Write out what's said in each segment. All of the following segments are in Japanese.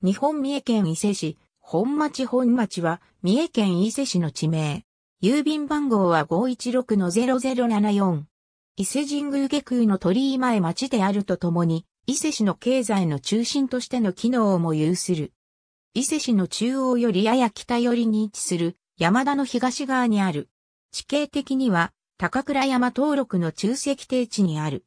日本三重県伊勢市、本町本町は三重県伊勢市の地名。郵便番号は516-0074。伊勢神宮下空の鳥居前町であるとともに、伊勢市の経済の中心としての機能をも有する。伊勢市の中央よりやや北寄りに位置する山田の東側にある。地形的には高倉山登録の中石定地にある。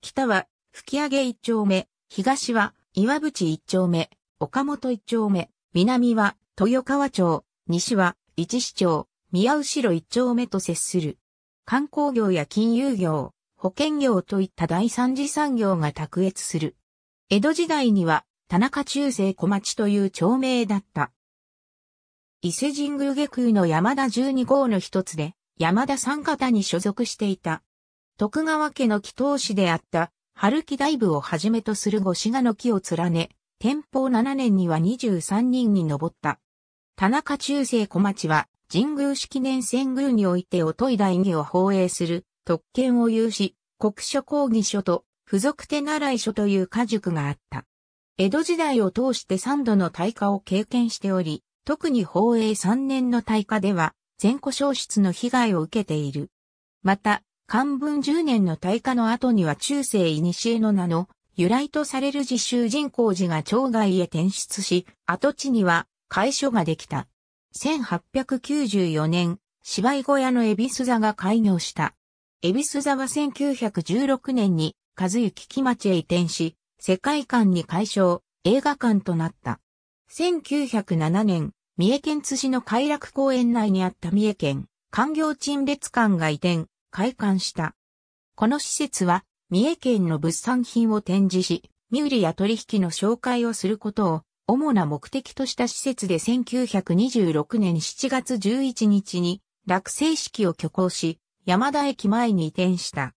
北は吹上一丁目、東は岩淵一丁目、岡本一丁目、南は豊川町、西は一市町、宮後一丁目と接する。観光業や金融業、保険業といった第三次産業が卓越する。江戸時代には田中中世小町という町名だった。伊勢神宮下空の山田十二号の一つで、山田三方に所属していた。徳川家の祈祷師であった、春木大部をはじめとする五志賀の木を連ね、天保7年には23人に上った。田中中世小町は、神宮式年遷宮においておとい大義を放映する特権を有し、国書講義書と付属手習い書という家塾があった。江戸時代を通して3度の大火を経験しており、特に宝永3年の大火では、全古消失の被害を受けている。また、漢文10年の大火の後には中世古の名の由来とされる自習人工寺が町外へ転出し、跡地には会所ができた。1894年、芝居小屋の恵比寿座が開業した。恵比寿座は1916年に、和幸木町へ移転し、世界観に改称、映画館となった。1907年、三重県津市の偕楽公園内にあった三重県、官業陳列館が移転、開館した。この施設は、三重県の物産品を展示し、身売りや取引の紹介をすることを主な目的とした施設で1926年7月11日に落成式を挙行し、山田駅前に移転した。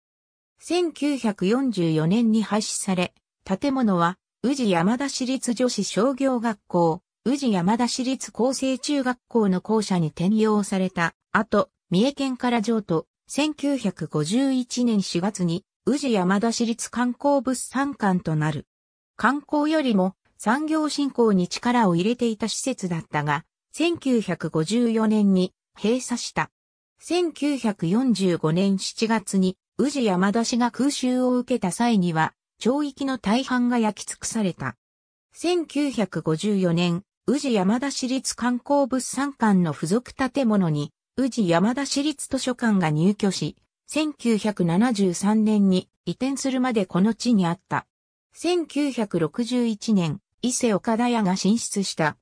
1944年に廃止され、建物は宇治山田市立女子商業学校、宇治山田市立厚生中学校の校舎に転用された後、三重県から譲渡、1951年4月に宇治山田市立観光物産館となる。観光よりも産業振興に力を入れていた施設だったが、1954年に閉鎖した。1945年7月に宇治山田市が空襲を受けた際には、町域の大半が焼き尽くされた。1954年、宇治山田市立観光物産館の付属建物に、宇治山田市立図書館が入居し、1973年に移転するまでこの地にあった。1961年、伊勢岡田屋が進出した。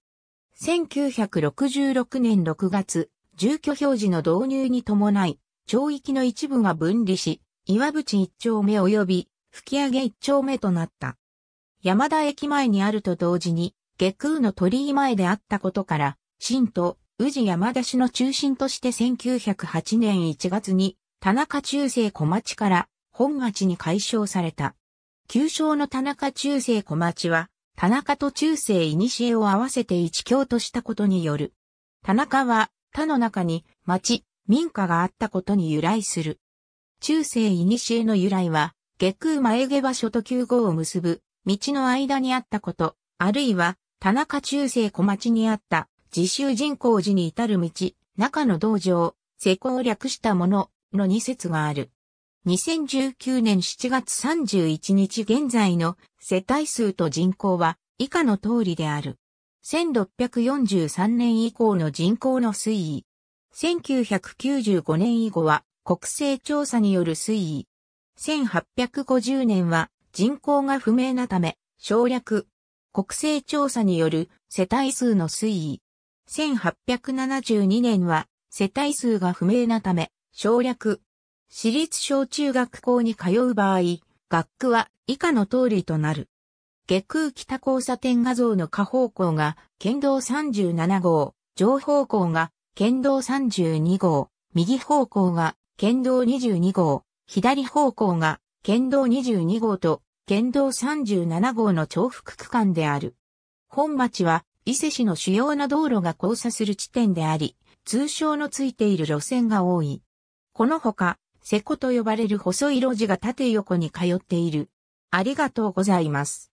1966年6月、住居表示の導入に伴い、町域の一部が分離し、岩淵一丁目及び吹上一丁目となった。山田駅前にあると同時に、下空の鳥居前であったことから、新都、宇治山田市の中心として1908年1月に田中中世小町から本町に改称された。旧称の田中中世小町は、田中と中世古を合わせて一京としたことによる。田中は、他の中に町、民家があったことに由来する。中世古の由来は、下空前下場所と旧号を結ぶ、道の間にあったこと、あるいは、田中中世小町にあった、自習人工寺に至る道、中の道場、施工略したもの、の2節がある。2019年7月31日現在の世帯数と人口は以下の通りである。1643年以降の人口の推移。1995年以後は国勢調査による推移。1850年は人口が不明なため省略。国勢調査による世帯数の推移。1872年は世帯数が不明なため省略。私立小中学校に通う場合、学区は以下の通りとなる。下空北交差点画像の下方向が県道37号、上方向が県道32号、右方向が県道22号、左方向が県道22号と県道37号の重複区間である。本町は伊勢市の主要な道路が交差する地点であり、通称のついている路線が多い。このほか、瀬古と呼ばれる細い路地が縦横に通っている。ありがとうございます。